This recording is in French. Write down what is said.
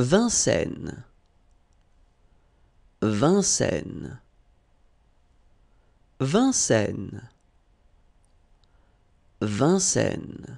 Vincennes, Vincennes, Vincennes, Vincennes.